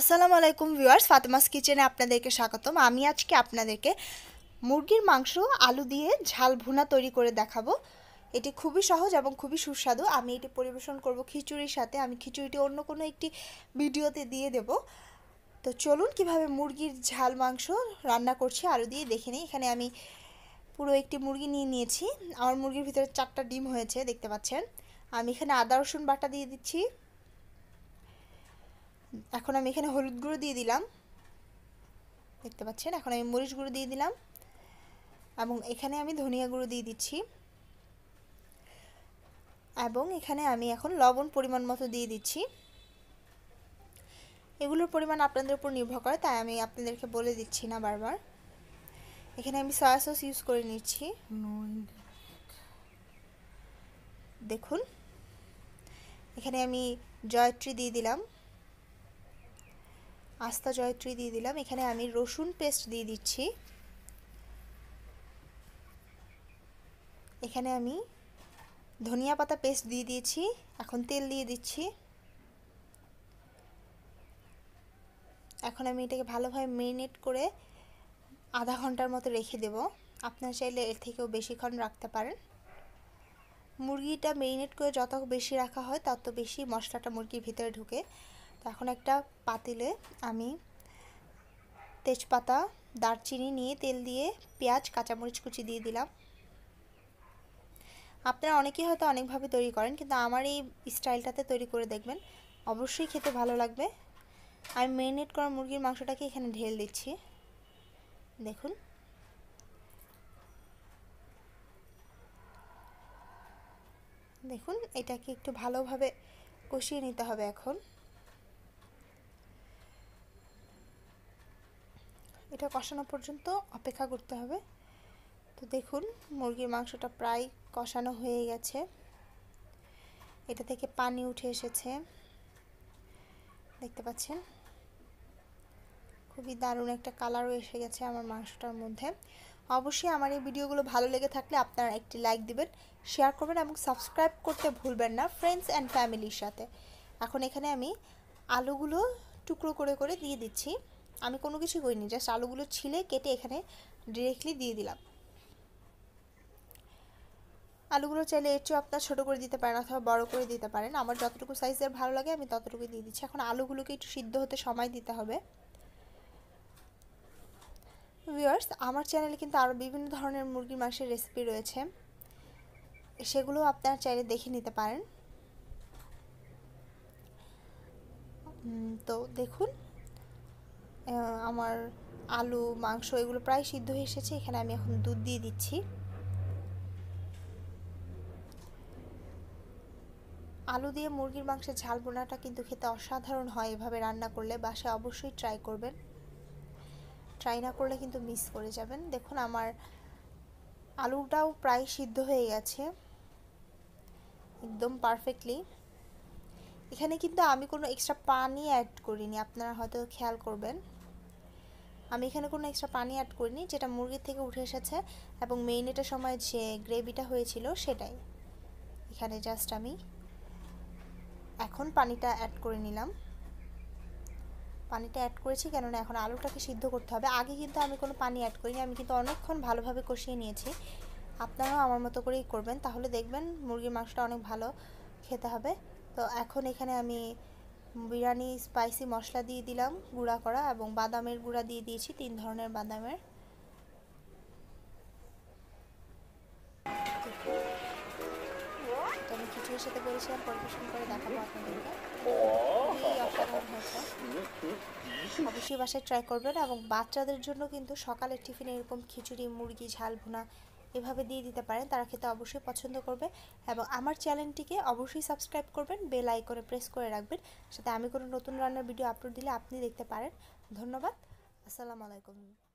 আসসালামু আলাইকুম ভিউয়ার্স ফাতেমাস কিচেনে আপনাদেরকে স্বাগতম আমি আজকে আপনাদেরকে মুরগির মাংস আলু দিয়ে ঝাল ভুনা তৈরি করে দেখাবো এটি খুবই সহজ এবং খুবই সুস্বাদু আমি এটি পরিবেশন করব খিচুড়ির সাথে আমি খিচুড়িটি অন্য কোনো একটি ভিডিওতে দিয়ে দেব তো চলুন কিভাবে মুরগির ঝাল মাংস রান্না করছি আলু দিয়ে দেখে নিই এখানে আমি পুরো একটি মুরগি নিয়ে নিয়েছি আমার মুরগির ভিতরে চারটা ডিম হয়েছে দেখতে পাচ্ছেন আমি এখানে আদা রসুন বাটা দিয়ে দিচ্ছি এখন আমি এখানে হলুদ গুঁড়ো দিয়ে দিলাম দেখতে পাচ্ছেন এখন আমি মরিচ গুঁড়ো দিয়ে দিলাম এবং এখানে আমি ধনিয়া গুঁড়ো দিয়ে দিচ্ছি এবং এখানে আমি এখন লবণ পরিমাণ মতো দিয়ে দিচ্ছি এগুলোর পরিমাণ আপনাদের উপর নির্ভর করে তাই আমি আপনাদেরকে বলে দিচ্ছি না বারবার এখানে আমি সয়া সস ইউজ করে নিচ্ছি দেখুন এখানে আমি জয়ত্রী দিয়ে দিলাম আস্তা জয়ত্রী দিয়ে দিলাম এখানে আমি রসুন পেস্ট দিয়ে দিচ্ছি এখানে আমি ধনিয়া পাতা পেস্ট দিয়ে দিয়েছি এখন তেল দিয়ে দিচ্ছি এখন আমি এটাকে ভালোভাবে মেরিনেট করে আধা ঘন্টার মতো রেখে দেব আপনার চাইলে এর থেকেও বেশিক্ষণ রাখতে পারেন মুরগিটা মেরিনেট করে যত বেশি রাখা হয় তত বেশি মশলাটা মুরগির ভিতরে ঢুকে এখন একটা পাতিলে আমি তেজপাতা দারচিনি নিয়ে তেল দিয়ে পেঁয়াজ কাঁচামরিচ কুচি দিয়ে দিলাম আপনারা অনেকেই হয়তো অনেকভাবে তৈরি করেন কিন্তু আমার এই স্টাইলটাতে তৈরি করে দেখবেন অবশ্যই খেতে ভালো লাগবে আমি ম্যারিনেট করা মুরগির মাংসটাকে এখানে ঢেল দিচ্ছি দেখুন দেখুন এটাকে একটু ভালোভাবে কষিয়ে নিতে হবে এখন এটা কষানো পর্যন্ত অপেক্ষা করতে হবে তো দেখুন মুরগির মাংসটা প্রায় কষানো হয়ে গেছে এটা থেকে পানি উঠে এসেছে দেখতে পাচ্ছেন খুবই দারুণ একটা কালারও এসে গেছে আমার মাংসটার মধ্যে অবশ্যই আমার এই ভিডিওগুলো ভালো লেগে থাকলে আপনারা একটি লাইক দিবেন শেয়ার করবেন এবং সাবস্ক্রাইব করতে ভুলবেন না ফ্রেন্ডস অ্যান্ড ফ্যামিলির সাথে এখন এখানে আমি আলুগুলো টুকরো করে করে দিয়ে দিচ্ছি আমি কোনো কিছু করিনি জাস্ট আলুগুলো ছিলে কেটে এখানে ডিরেক্টলি দিয়ে দিলাম আলুগুলো চাইলে এর চেয়ে আপনার ছোটো করে দিতে পারেন অথবা বড় করে দিতে পারেন আমার যতটুকু সাইজের ভালো লাগে আমি ততটুকুই দিয়ে দিচ্ছি এখন আলুগুলোকে একটু সিদ্ধ হতে সময় দিতে হবে ভিওয়ার্স আমার চ্যানেলে কিন্তু আরও বিভিন্ন ধরনের মুরগির মাংসের রেসিপি রয়েছে সেগুলো আপনারা চাইলে দেখে নিতে পারেন তো দেখুন আমার আলু মাংস এগুলো প্রায় সিদ্ধ হয়ে এসেছে এখানে আমি এখন দুধ দিয়ে দিচ্ছি আলু দিয়ে মুরগির মাংসের ঝাল বোনাটা কিন্তু খেতে অসাধারণ হয় এভাবে রান্না করলে বাসায় অবশ্যই ট্রাই করবেন ট্রাই না করলে কিন্তু মিস করে যাবেন দেখুন আমার আলুটাও প্রায় সিদ্ধ হয়ে গেছে একদম পারফেক্টলি এখানে কিন্তু আমি কোনো এক্সট্রা পানি অ্যাড করিনি আপনারা হয়তো খেয়াল করবেন আমি এখানে কোনো এক্সট্রা পানি অ্যাড করিনি যেটা মুরগির থেকে উঠে এসেছে এবং এটা সময় যে গ্রেভিটা হয়েছিল সেটাই এখানে জাস্ট আমি এখন পানিটা অ্যাড করে নিলাম পানিটা অ্যাড করেছি কেননা এখন আলুটাকে সিদ্ধ করতে হবে আগে কিন্তু আমি কোনো পানি অ্যাড করিনি আমি কিন্তু অনেকক্ষণ ভালোভাবে কষিয়ে নিয়েছি আপনারাও আমার মতো করেই করবেন তাহলে দেখবেন মুরগির মাংসটা অনেক ভালো খেতে হবে তো এখন এখানে আমি বিরিয়ানি স্পাইসি মশলা দিয়ে দিলাম গুঁড়া করা এবং বাদামের গুঁড়া দিয়ে দিয়েছি তিন ধরনের বাদামের খিচুড়ির সাথে বলেছিলাম পরিবেশন করে দেখাবো আপনাদেরকে অবশ্যই বাসায় ট্রাই করবেন এবং বাচ্চাদের জন্য কিন্তু সকালের টিফিনে এরকম খিচুড়ি মুরগি ঝাল ভুনা এভাবে দিয়ে দিতে পারেন তারা খেতে অবশ্যই পছন্দ করবে এবং আমার চ্যানেলটিকে অবশ্যই সাবস্ক্রাইব করবেন বেল আইকনে প্রেস করে রাখবেন সাথে আমি কোনো নতুন রান্নার ভিডিও আপলোড দিলে আপনি দেখতে পারেন ধন্যবাদ আসসালামু আলাইকুম